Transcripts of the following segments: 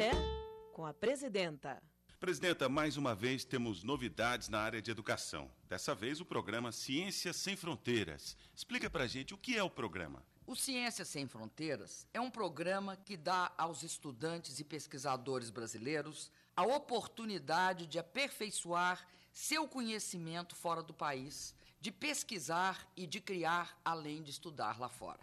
Café com a presidenta. Presidenta, mais uma vez temos novidades na área de educação. Dessa vez o programa Ciências Sem Fronteiras. Explica pra gente o que é o programa. O Ciências Sem Fronteiras é um programa que dá aos estudantes e pesquisadores brasileiros a oportunidade de aperfeiçoar seu conhecimento fora do país, de pesquisar e de criar além de estudar lá fora.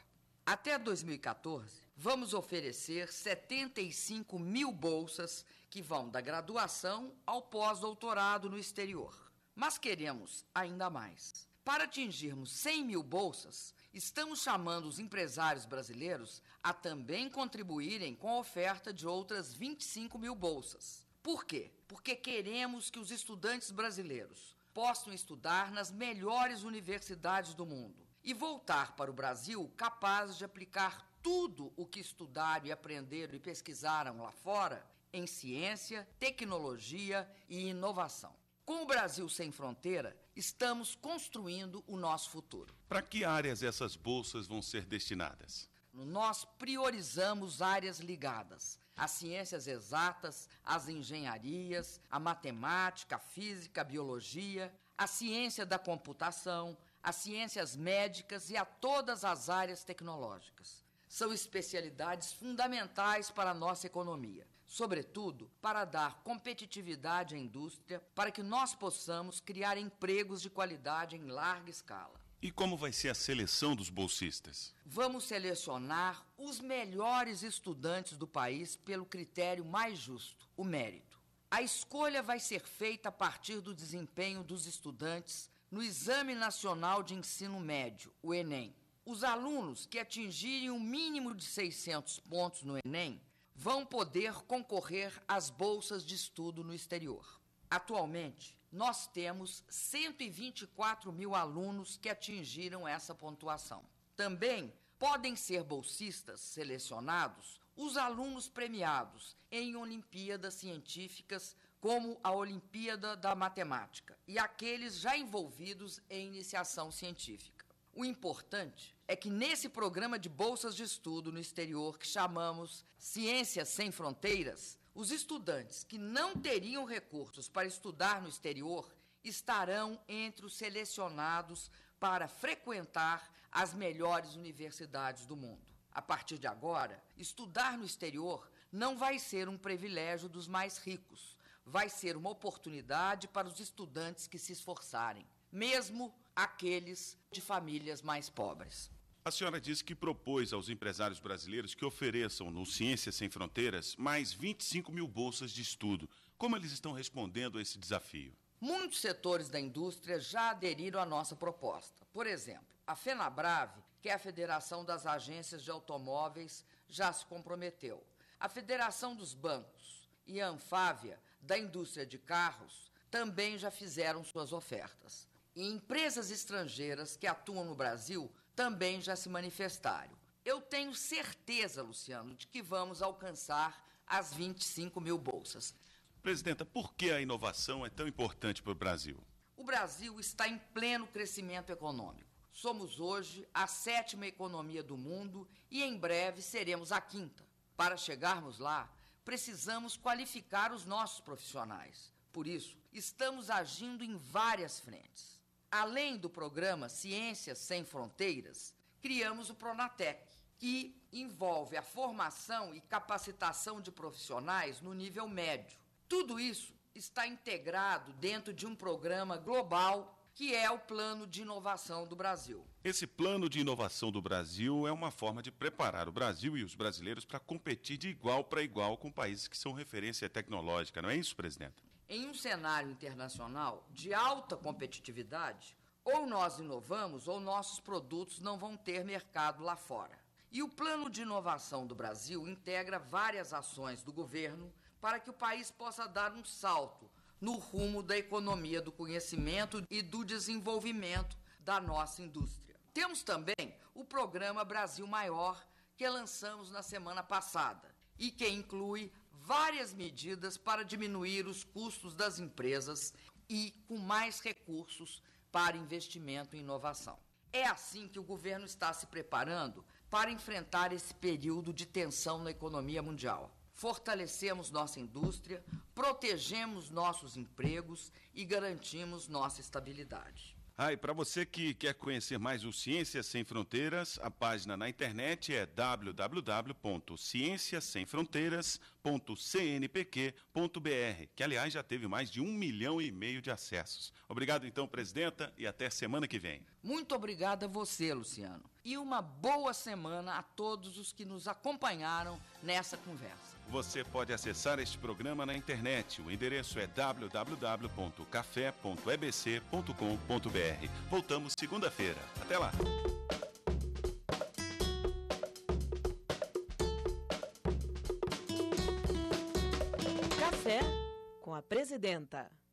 Até 2014, vamos oferecer 75 mil bolsas que vão da graduação ao pós-doutorado no exterior. Mas queremos ainda mais. Para atingirmos 100 mil bolsas, estamos chamando os empresários brasileiros a também contribuírem com a oferta de outras 25 mil bolsas. Por quê? Porque queremos que os estudantes brasileiros possam estudar nas melhores universidades do mundo e voltar para o Brasil capazes de aplicar tudo o que estudaram e aprenderam e pesquisaram lá fora em ciência, tecnologia e inovação. Com o Brasil Sem Fronteira, estamos construindo o nosso futuro. Para que áreas essas bolsas vão ser destinadas? Nós priorizamos áreas ligadas às ciências exatas, às engenharias, à matemática, à física, à biologia, à ciência da computação, às ciências médicas e a todas as áreas tecnológicas. São especialidades fundamentais para a nossa economia, sobretudo para dar competitividade à indústria, para que nós possamos criar empregos de qualidade em larga escala. E como vai ser a seleção dos bolsistas? Vamos selecionar os melhores estudantes do país pelo critério mais justo, o mérito. A escolha vai ser feita a partir do desempenho dos estudantes no Exame Nacional de Ensino Médio, o Enem, os alunos que atingirem um mínimo de 600 pontos no Enem vão poder concorrer às bolsas de estudo no exterior. Atualmente, nós temos 124 mil alunos que atingiram essa pontuação. Também podem ser bolsistas selecionados os alunos premiados em Olimpíadas Científicas, como a Olimpíada da Matemática, e aqueles já envolvidos em iniciação científica. O importante é que nesse programa de bolsas de estudo no exterior que chamamos Ciências Sem Fronteiras, os estudantes que não teriam recursos para estudar no exterior estarão entre os selecionados para frequentar as melhores universidades do mundo a partir de agora, estudar no exterior não vai ser um privilégio dos mais ricos, vai ser uma oportunidade para os estudantes que se esforçarem, mesmo aqueles de famílias mais pobres. A senhora disse que propôs aos empresários brasileiros que ofereçam no Ciências Sem Fronteiras mais 25 mil bolsas de estudo. Como eles estão respondendo a esse desafio? Muitos setores da indústria já aderiram à nossa proposta. Por exemplo, a FenaBrave, que é a Federação das Agências de Automóveis, já se comprometeu. A Federação dos Bancos e a Anfávia, da indústria de carros, também já fizeram suas ofertas. E empresas estrangeiras que atuam no Brasil também já se manifestaram. Eu tenho certeza, Luciano, de que vamos alcançar as 25 mil bolsas. Presidenta, por que a inovação é tão importante para o Brasil? O Brasil está em pleno crescimento econômico. Somos hoje a sétima economia do mundo e em breve seremos a quinta. Para chegarmos lá, precisamos qualificar os nossos profissionais. Por isso, estamos agindo em várias frentes. Além do programa Ciências Sem Fronteiras, criamos o Pronatec, que envolve a formação e capacitação de profissionais no nível médio. Tudo isso está integrado dentro de um programa global que é o Plano de Inovação do Brasil. Esse Plano de Inovação do Brasil é uma forma de preparar o Brasil e os brasileiros para competir de igual para igual com países que são referência tecnológica, não é isso, presidente? Em um cenário internacional de alta competitividade, ou nós inovamos ou nossos produtos não vão ter mercado lá fora. E o Plano de Inovação do Brasil integra várias ações do governo para que o país possa dar um salto no rumo da economia do conhecimento e do desenvolvimento da nossa indústria. Temos também o programa Brasil Maior, que lançamos na semana passada e que inclui várias medidas para diminuir os custos das empresas e com mais recursos para investimento e inovação. É assim que o governo está se preparando para enfrentar esse período de tensão na economia mundial fortalecemos nossa indústria, protegemos nossos empregos e garantimos nossa estabilidade. Ah, e para você que quer conhecer mais o Ciências Sem Fronteiras, a página na internet é www.cienciasemfronteiras.cnpq.br, que aliás já teve mais de um milhão e meio de acessos. Obrigado então, presidenta, e até semana que vem. Muito obrigada a você, Luciano e uma boa semana a todos os que nos acompanharam nessa conversa. Você pode acessar este programa na internet. O endereço é www.café.ebc.com.br. Voltamos segunda-feira. Até lá. Café com a presidenta.